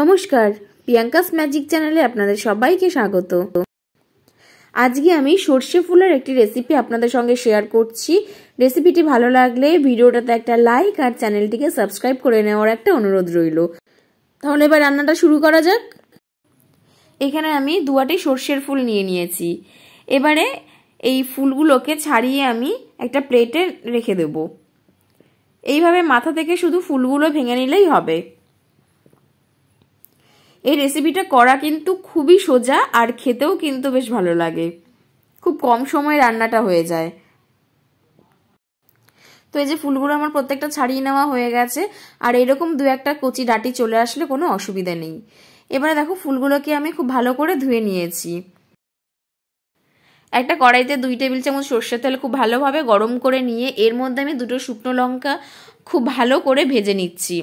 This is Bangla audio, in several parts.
নমস্কার প্রিয়াঙ্কাস ম্যাজিক চ্যানেলে আপনাদের সবাইকে স্বাগত আজকে আমি সর্ষে ফুলের একটি রেসিপি আপনাদের সঙ্গে শেয়ার করছি রেসিপিটি ভালো লাগলে ভিডিওটাতে একটা লাইক আর চ্যানেলটিকে সাবস্ক্রাইব করে নেওয়ার একটা অনুরোধ রইল তাহলে এবার রান্নাটা শুরু করা যাক এখানে আমি দুয়াটি সর্ষের ফুল নিয়ে নিয়েছি এবারে এই ফুলগুলোকে ছাড়িয়ে আমি একটা প্লেটে রেখে দেব এইভাবে মাথা থেকে শুধু ফুলগুলো ভেঙে নিলেই হবে এই রেসিপিটা করা কিন্তু খুবই সোজা আর খেতেও কিন্তু বেশ ভালো লাগে খুব কম সময়ে রান্নাটা হয়ে যায় তো এই যে ফুলগুলো আমার প্রত্যেকটা ছাড়িয়ে নেওয়া হয়ে গেছে আর এরকম দু একটা কচি ডাটি চলে আসলে কোনো অসুবিধা নেই এবারে দেখো ফুলগুলোকে আমি খুব ভালো করে ধুয়ে নিয়েছি একটা কড়াইতে দুই টেবিল চামচ সর্ষের তেল খুব ভালোভাবে গরম করে নিয়ে এর মধ্যে আমি দুটো শুকনো লঙ্কা খুব ভালো করে ভেজে নিচ্ছি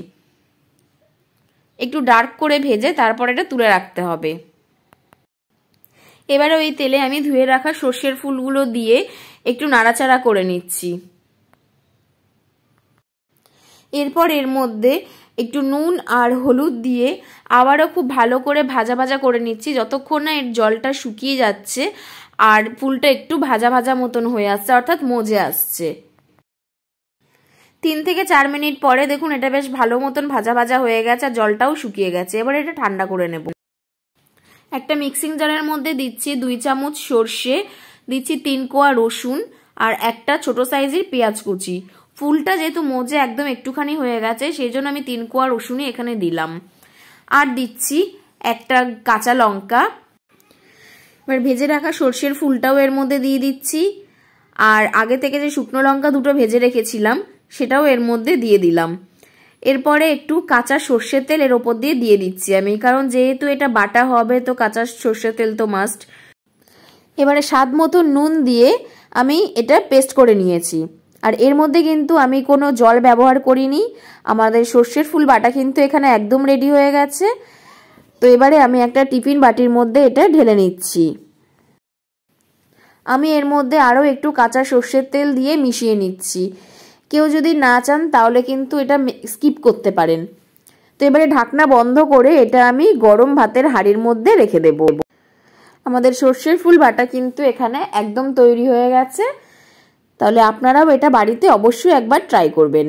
একটু ডার্ক করে ভেজে তারপর এটা তুলে রাখতে হবে এবারে ওই তেলে আমি ধুয়ে রাখা সর্ষের ফুলগুলো দিয়ে একটু নাড়াচাড়া করে নিচ্ছি এরপর এর মধ্যে একটু নুন আর হলুদ দিয়ে আবারও খুব ভালো করে ভাজা ভাজা করে নিচ্ছি যতক্ষণ না এর জলটা শুকিয়ে যাচ্ছে আর ফুলটা একটু ভাজা ভাজা মতন হয়ে আসছে অর্থাৎ মজে আসছে তিন থেকে চার মিনিট পরে দেখুন এটা বেশ ভালো মতন ভাজা ভাজা হয়ে গেছে আর জলটাও শুকিয়ে গেছে এবার এটা ঠান্ডা করে নেব একটা মিক্সিং জারের মধ্যে দিচ্ছি দুই চামচ সর্ষে দিচ্ছি তিন কোয়া রসুন আর একটা ছোট সাইজের পেঁয়াজ কুচি ফুলটা যেহেতু মোজে একদম একটুখানি হয়ে গেছে সেই জন্য আমি তিন কোয়া রসুনই এখানে দিলাম আর দিচ্ছি একটা কাঁচা লঙ্কা এবার ভেজে রাখা সর্ষের ফুলটাও এর মধ্যে দিয়ে দিচ্ছি আর আগে থেকে যে শুকনো লঙ্কা দুটো ভেজে রেখেছিলাম সেটাও এর মধ্যে দিয়ে দিলাম এরপরে একটু কাঁচা সর্ষের তেল এর ওপর দিয়ে দিয়ে দিচ্ছি আমি কারণ যেহেতু এটা বাটা হবে তো কাঁচা সর্ষের তেল তো মাস্ট এবারে স্বাদ মতো নুন দিয়ে আমি এটা পেস্ট করে নিয়েছি আর এর মধ্যে কিন্তু আমি কোনো জল ব্যবহার করিনি আমাদের সর্ষের ফুল বাটা কিন্তু এখানে একদম রেডি হয়ে গেছে তো এবারে আমি একটা টিফিন বাটির মধ্যে এটা ঢেলে নিচ্ছি আমি এর মধ্যে আরও একটু কাঁচা সর্ষের তেল দিয়ে মিশিয়ে নিচ্ছি কেউ যদি না চান তাহলে কিন্তু এটা স্কিপ করতে পারেন তো এবারে ঢাকনা বন্ধ করে এটা আমি গরম ভাতের হাড়ির মধ্যে রেখে দেব আমাদের সর্ষের ফুল বাটা কিন্তু এখানে একদম তৈরি হয়ে গেছে তাহলে আপনারাও এটা বাড়িতে অবশ্যই একবার ট্রাই করবেন